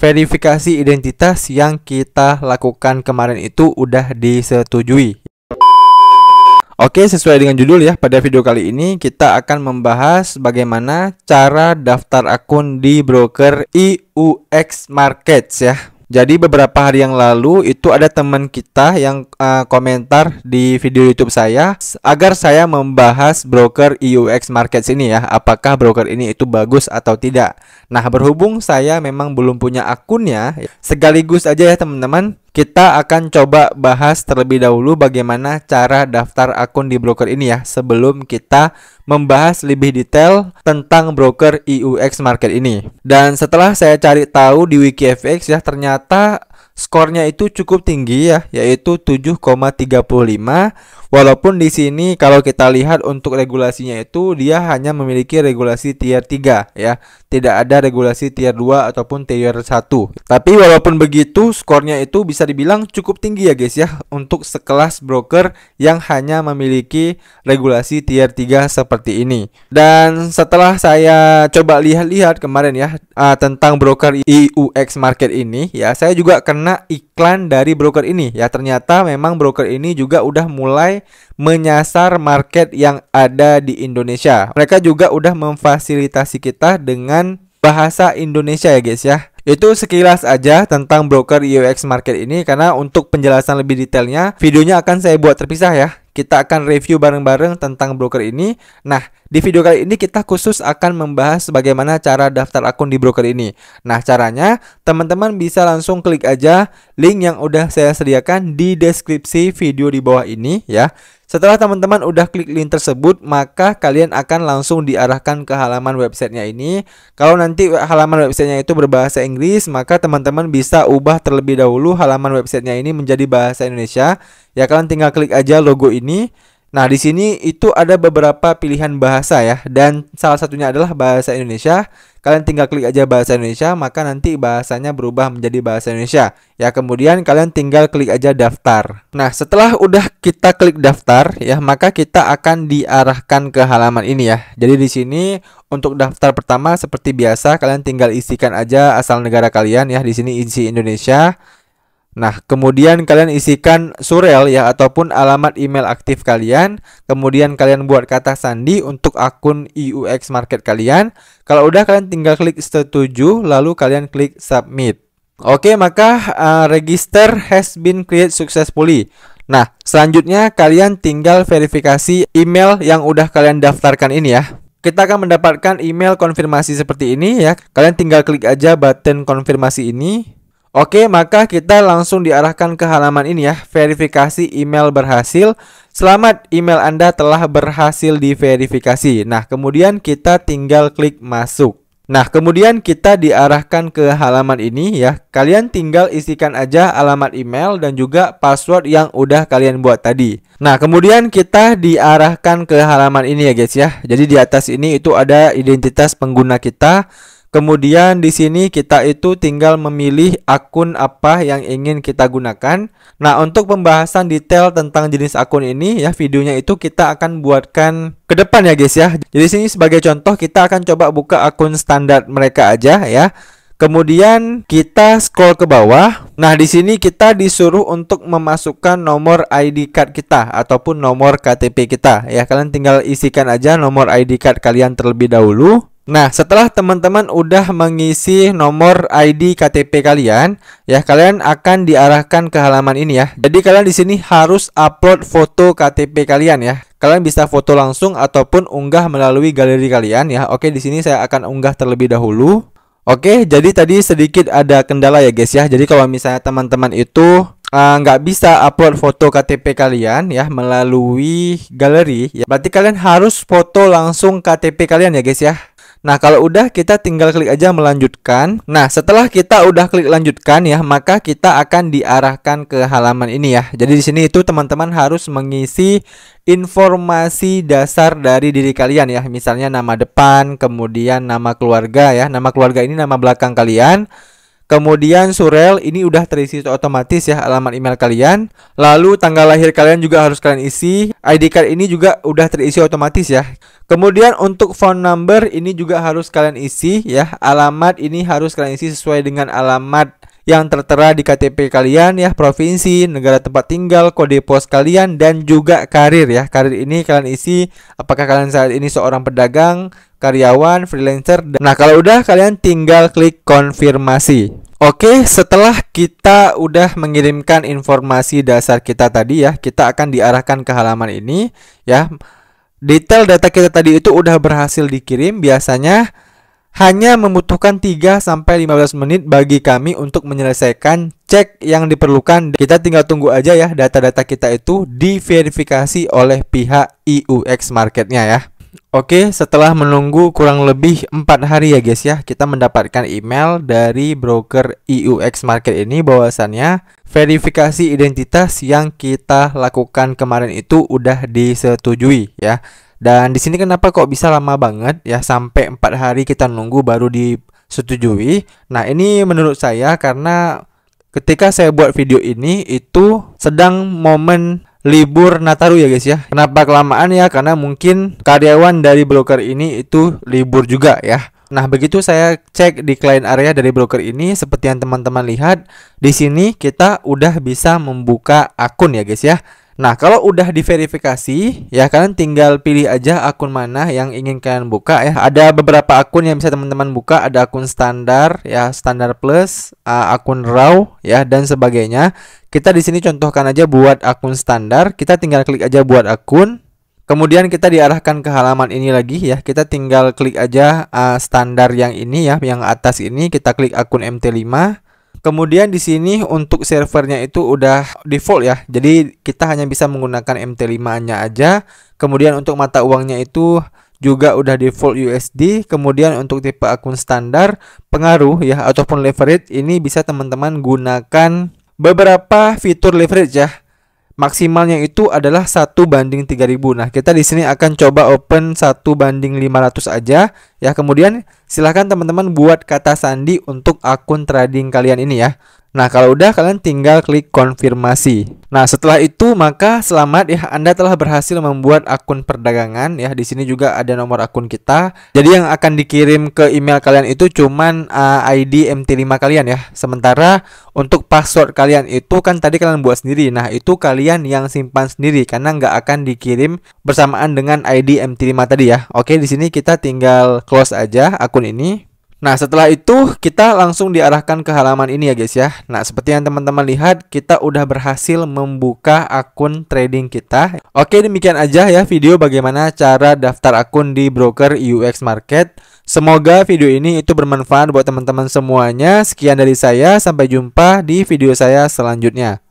verifikasi identitas yang kita lakukan kemarin itu udah disetujui. Oke, sesuai dengan judul ya, pada video kali ini kita akan membahas bagaimana cara daftar akun di broker IUX Markets ya. Jadi beberapa hari yang lalu itu ada teman kita yang uh, komentar di video YouTube saya agar saya membahas broker EUX Markets ini ya, apakah broker ini itu bagus atau tidak. Nah, berhubung saya memang belum punya akunnya, ya, sekaligus aja ya teman-teman kita akan coba bahas terlebih dahulu bagaimana cara daftar akun di broker ini ya sebelum kita membahas lebih detail tentang broker EUX market ini. Dan setelah saya cari tahu di WikiFX ya ternyata skornya itu cukup tinggi ya, yaitu 7,35. Walaupun di sini kalau kita lihat untuk regulasinya itu dia hanya memiliki regulasi tier 3 ya. Tidak ada regulasi tier 2 ataupun tier 1. Tapi walaupun begitu skornya itu bisa dibilang cukup tinggi ya guys ya untuk sekelas broker yang hanya memiliki regulasi tier 3 seperti ini. Dan setelah saya coba lihat-lihat kemarin ya ah, tentang broker IUX market ini ya, saya juga kena kena iklan dari broker ini ya ternyata memang broker ini juga udah mulai menyasar market yang ada di Indonesia mereka juga udah memfasilitasi kita dengan bahasa Indonesia ya guys ya itu sekilas aja tentang broker UX market ini karena untuk penjelasan lebih detailnya videonya akan saya buat terpisah ya. Kita akan review bareng-bareng tentang broker ini. Nah, di video kali ini kita khusus akan membahas bagaimana cara daftar akun di broker ini. Nah, caranya teman-teman bisa langsung klik aja link yang udah saya sediakan di deskripsi video di bawah ini ya. Setelah teman-teman udah klik link tersebut, maka kalian akan langsung diarahkan ke halaman websitenya ini. Kalau nanti halaman websitenya itu berbahasa Inggris, maka teman-teman bisa ubah terlebih dahulu halaman websitenya ini menjadi bahasa Indonesia. Ya kalian tinggal klik aja logo ini. Nah, di sini itu ada beberapa pilihan bahasa ya dan salah satunya adalah bahasa Indonesia. Kalian tinggal klik aja bahasa Indonesia, maka nanti bahasanya berubah menjadi bahasa Indonesia. Ya, kemudian kalian tinggal klik aja daftar. Nah, setelah udah kita klik daftar ya, maka kita akan diarahkan ke halaman ini ya. Jadi di sini untuk daftar pertama seperti biasa kalian tinggal isikan aja asal negara kalian ya. Di sini isi Indonesia. Nah, kemudian kalian isikan surel ya ataupun alamat email aktif kalian. Kemudian kalian buat kata sandi untuk akun IUX e Market kalian. Kalau udah kalian tinggal klik setuju lalu kalian klik submit. Oke, maka uh, register has been created successfully. Nah, selanjutnya kalian tinggal verifikasi email yang udah kalian daftarkan ini ya kita akan mendapatkan email konfirmasi seperti ini ya. Kalian tinggal klik aja button konfirmasi ini. Oke, maka kita langsung diarahkan ke halaman ini ya. Verifikasi email berhasil. Selamat, email Anda telah berhasil diverifikasi. Nah, kemudian kita tinggal klik masuk. Nah, kemudian kita diarahkan ke halaman ini ya. Kalian tinggal isikan aja alamat email dan juga password yang udah kalian buat tadi. Nah, kemudian kita diarahkan ke halaman ini ya guys ya. Jadi di atas ini itu ada identitas pengguna kita Kemudian di sini kita itu tinggal memilih akun apa yang ingin kita gunakan. Nah, untuk pembahasan detail tentang jenis akun ini ya videonya itu kita akan buatkan ke depan ya guys ya. Jadi sini sebagai contoh kita akan coba buka akun standar mereka aja ya. Kemudian kita scroll ke bawah. Nah, di sini kita disuruh untuk memasukkan nomor ID card kita ataupun nomor KTP kita. Ya, kalian tinggal isikan aja nomor ID card kalian terlebih dahulu. Nah, setelah teman-teman udah mengisi nomor ID KTP kalian, ya kalian akan diarahkan ke halaman ini ya. Jadi kalian di sini harus upload foto KTP kalian ya. Kalian bisa foto langsung ataupun unggah melalui galeri kalian ya. Oke, di sini saya akan unggah terlebih dahulu. Oke, jadi tadi sedikit ada kendala ya guys ya. Jadi kalau misalnya teman-teman itu eh, nggak uh, bisa upload foto KTP kalian ya melalui galeri ya berarti kalian harus foto langsung KTP kalian ya guys ya Nah, kalau udah kita tinggal klik aja melanjutkan. Nah, setelah kita udah klik lanjutkan ya, maka kita akan diarahkan ke halaman ini ya. Jadi di sini itu teman-teman harus mengisi informasi dasar dari diri kalian ya. Misalnya nama depan, kemudian nama keluarga ya. Nama keluarga ini nama belakang kalian. Kemudian surel ini udah terisi otomatis ya alamat email kalian. Lalu tanggal lahir kalian juga harus kalian isi. ID card ini juga udah terisi otomatis ya. Kemudian untuk phone number ini juga harus kalian isi ya. Alamat ini harus kalian isi sesuai dengan alamat yang tertera di KTP kalian ya, provinsi, negara tempat tinggal, kode pos kalian dan juga karir ya. Karir ini kalian isi apakah kalian saat ini seorang pedagang, karyawan, freelancer. Nah, kalau udah kalian tinggal klik konfirmasi. Oke, setelah kita udah mengirimkan informasi dasar kita tadi ya, kita akan diarahkan ke halaman ini ya. Detail data kita tadi itu udah berhasil dikirim biasanya hanya membutuhkan 3-15 menit bagi kami untuk menyelesaikan cek yang diperlukan. Kita tinggal tunggu aja ya data-data kita itu diverifikasi oleh pihak IUX marketnya ya. Oke, setelah menunggu kurang lebih 4 hari ya guys ya, kita mendapatkan email dari broker IUX Market ini bahwasannya verifikasi identitas yang kita lakukan kemarin itu udah disetujui ya. Dan di sini kenapa kok bisa lama banget ya sampai empat hari kita nunggu baru disetujui. Nah ini menurut saya karena ketika saya buat video ini itu sedang momen libur Nataru ya guys ya. Kenapa kelamaan ya? Karena mungkin karyawan dari broker ini itu libur juga ya. Nah, begitu saya cek di klien area dari broker ini seperti yang teman-teman lihat, di sini kita udah bisa membuka akun ya guys ya. Nah, kalau udah diverifikasi, ya kalian tinggal pilih aja akun mana yang ingin kalian buka ya. Ada beberapa akun yang bisa teman-teman buka, ada akun standar ya, standar plus, uh, akun raw ya dan sebagainya. Kita di sini contohkan aja buat akun standar, kita tinggal klik aja buat akun. Kemudian kita diarahkan ke halaman ini lagi ya. Kita tinggal klik aja uh, standar yang ini ya, yang atas ini kita klik akun MT5. Kemudian di sini untuk servernya itu udah default ya. Jadi kita hanya bisa menggunakan MT5-nya aja. Kemudian untuk mata uangnya itu juga udah default USD. Kemudian untuk tipe akun standar, pengaruh ya ataupun leverage ini bisa teman-teman gunakan beberapa fitur leverage ya. Maksimalnya itu adalah satu banding 3000. Nah, kita di sini akan coba open satu banding 500 aja ya. Kemudian silahkan teman-teman buat kata sandi untuk akun trading kalian ini ya. Nah, kalau udah kalian tinggal klik konfirmasi. Nah, setelah itu maka selamat ya Anda telah berhasil membuat akun perdagangan ya. Di sini juga ada nomor akun kita. Jadi yang akan dikirim ke email kalian itu cuman uh, eh, ID MT5 kalian ya. Sementara untuk password kalian itu kan tadi kalian buat sendiri. Nah, itu kalian yang simpan sendiri karena nggak akan dikirim bersamaan dengan ID MT5 tadi ya. Oke, di sini kita tinggal close aja akun akun ini. Nah, setelah itu kita langsung diarahkan ke halaman ini ya guys ya. Nah, seperti yang teman-teman lihat, kita udah berhasil membuka akun trading kita. Oke, demikian aja ya video bagaimana cara daftar akun di broker UX Market. Semoga video ini itu bermanfaat buat teman-teman semuanya. Sekian dari saya, sampai jumpa di video saya selanjutnya.